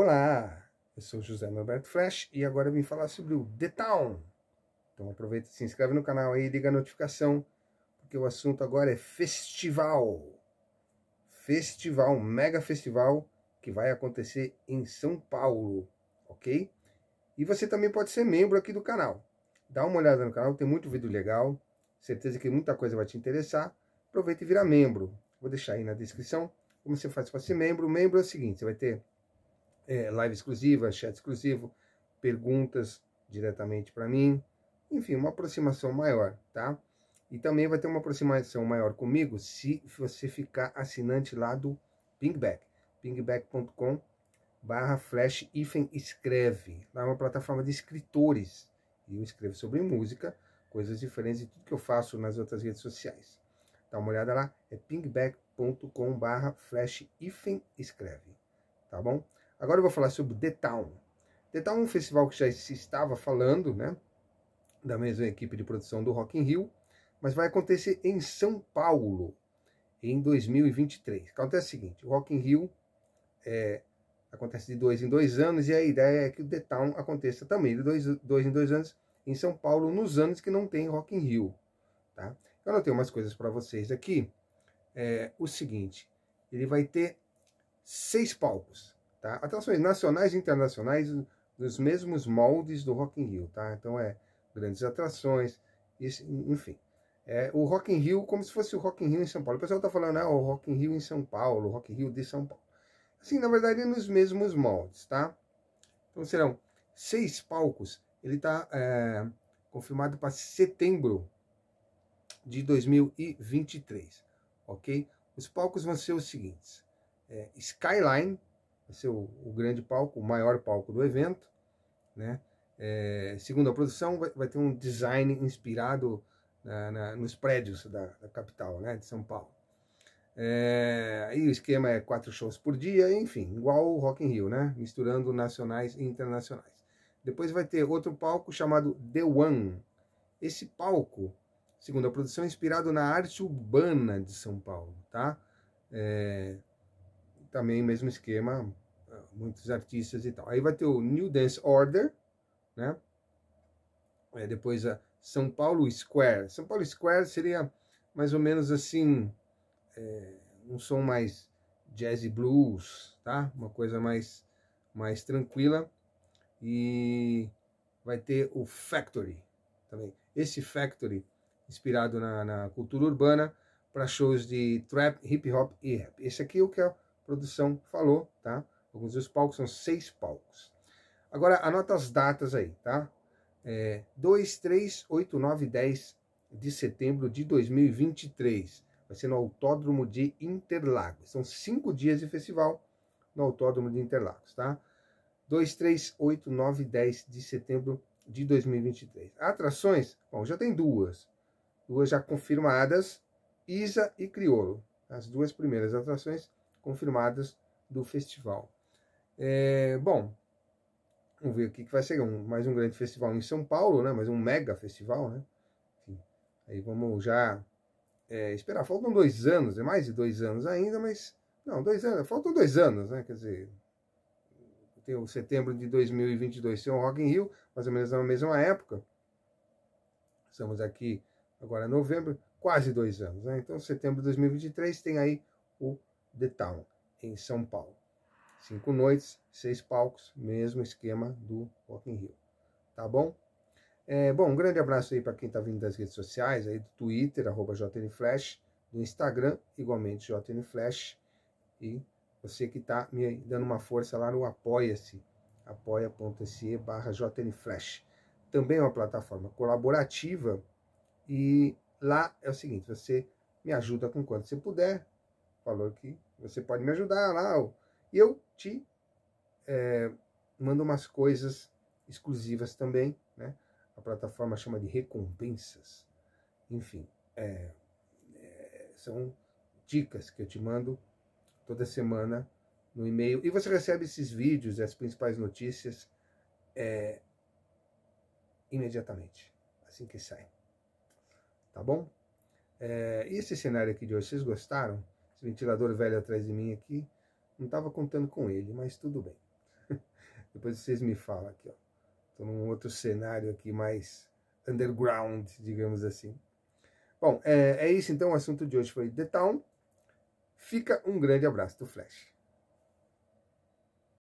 Olá, eu sou José Norberto Flash e agora vim falar sobre o The Town. Então aproveita, se inscreve no canal aí, liga a notificação, porque o assunto agora é festival. Festival, mega festival que vai acontecer em São Paulo, ok? E você também pode ser membro aqui do canal. Dá uma olhada no canal, tem muito vídeo legal, certeza que muita coisa vai te interessar. Aproveita e vira membro. Vou deixar aí na descrição como você faz para ser membro. O membro é o seguinte, você vai ter é, live exclusiva, chat exclusivo, perguntas diretamente para mim, enfim, uma aproximação maior, tá? E também vai ter uma aproximação maior comigo se você ficar assinante lá do Pingback, pingback.com barra flash hífen escreve. Lá é uma plataforma de escritores. E eu escrevo sobre música, coisas diferentes de tudo que eu faço nas outras redes sociais. Dá uma olhada lá, é pingback.com barra flash hífen escreve. Tá bom? Agora eu vou falar sobre The Town. The Town é um festival que já se estava falando, né? Da mesma equipe de produção do Rock in Rio, mas vai acontecer em São Paulo em 2023. Acontece o seguinte, o Rock in Rio é, acontece de dois em dois anos e a ideia é que o The Town aconteça também de dois, dois em dois anos em São Paulo nos anos que não tem Rock in Rio, tá? Então, eu anotei umas coisas para vocês aqui. É, o seguinte, ele vai ter seis palcos tá? Atrações nacionais e internacionais nos mesmos moldes do Rock in Rio, tá? Então é grandes atrações, isso, enfim. É, o Rock in Rio como se fosse o Rock in Rio em São Paulo. O pessoal tá falando, ah, o Rock in Rio em São Paulo, o Rock in Rio de São Paulo. Assim, na verdade, é nos mesmos moldes, tá? Então serão seis palcos. Ele está é, confirmado para setembro de 2023, ok? Os palcos vão ser os seguintes. É, Skyline, vai ser o, o grande palco, o maior palco do evento, né? É, segundo a produção, vai, vai, ter um design inspirado na, na, nos prédios da, da, capital, né, de São Paulo. É, e o esquema é quatro shows por dia, enfim, igual o Rock in Rio, né, misturando nacionais e internacionais. Depois vai ter outro palco chamado The One. Esse palco, segundo a produção, é inspirado na arte urbana de São Paulo, tá? É, também mesmo esquema, ah, muitos artistas e tal. Aí vai ter o New Dance Order, né? É, depois a São Paulo Square. São Paulo Square seria mais ou menos assim, é, um som mais jazz e blues, tá? Uma coisa mais, mais tranquila. E vai ter o Factory também. Esse Factory, inspirado na, na cultura urbana, para shows de trap, hip hop e rap. Esse aqui é o que é produção falou, tá? Alguns dos palcos são seis palcos. Agora, anota as datas aí, tá? É, 2, 3, 8, 9, 10 de setembro de 2023. Vai ser no Autódromo de Interlagos. São cinco dias de festival no Autódromo de Interlagos, tá? 2, 3, 8, 9, 10 de setembro de 2023. Atrações, bom, já tem duas. Duas já confirmadas, Isa e Criolo. As duas primeiras atrações confirmadas do festival. É, bom, vamos ver o que, vai ser. Um, mais um grande festival em São Paulo, né? Mais um mega festival, né? Enfim, aí vamos já é, esperar. Faltam dois anos, é mais de dois anos ainda, mas. Não, dois anos, faltam dois anos, né? Quer dizer, tem o setembro de 2022 ser o Rock in Rio, mais ou menos na mesma época. Estamos aqui agora em novembro, quase dois anos, né? Então, setembro de 2023 tem aí o The Town, em São Paulo. Cinco noites, seis palcos, mesmo esquema do Rock in Rio. Tá bom? É, bom, um grande abraço aí para quem está vindo das redes sociais, aí do Twitter, arroba JNFlash, do Instagram, igualmente JNFlash, e você que está me dando uma força lá no Apoia-se, apoia.se barra JNFlash. Também é uma plataforma colaborativa e lá é o seguinte, você me ajuda com quanto você puder, falou que você pode me ajudar lá. E eu te é, mando umas coisas exclusivas também, né? A plataforma chama de recompensas. Enfim, é, é, são dicas que eu te mando toda semana no e-mail. E você recebe esses vídeos, as principais notícias, é, imediatamente, assim que saem. Tá bom? É, e esse cenário aqui de hoje, vocês gostaram? Esse ventilador velho atrás de mim aqui, não estava contando com ele, mas tudo bem. Depois vocês me falam aqui, ó. Estou num outro cenário aqui mais underground, digamos assim. Bom, é, é isso então, o assunto de hoje foi The Town. Fica um grande abraço do Flash.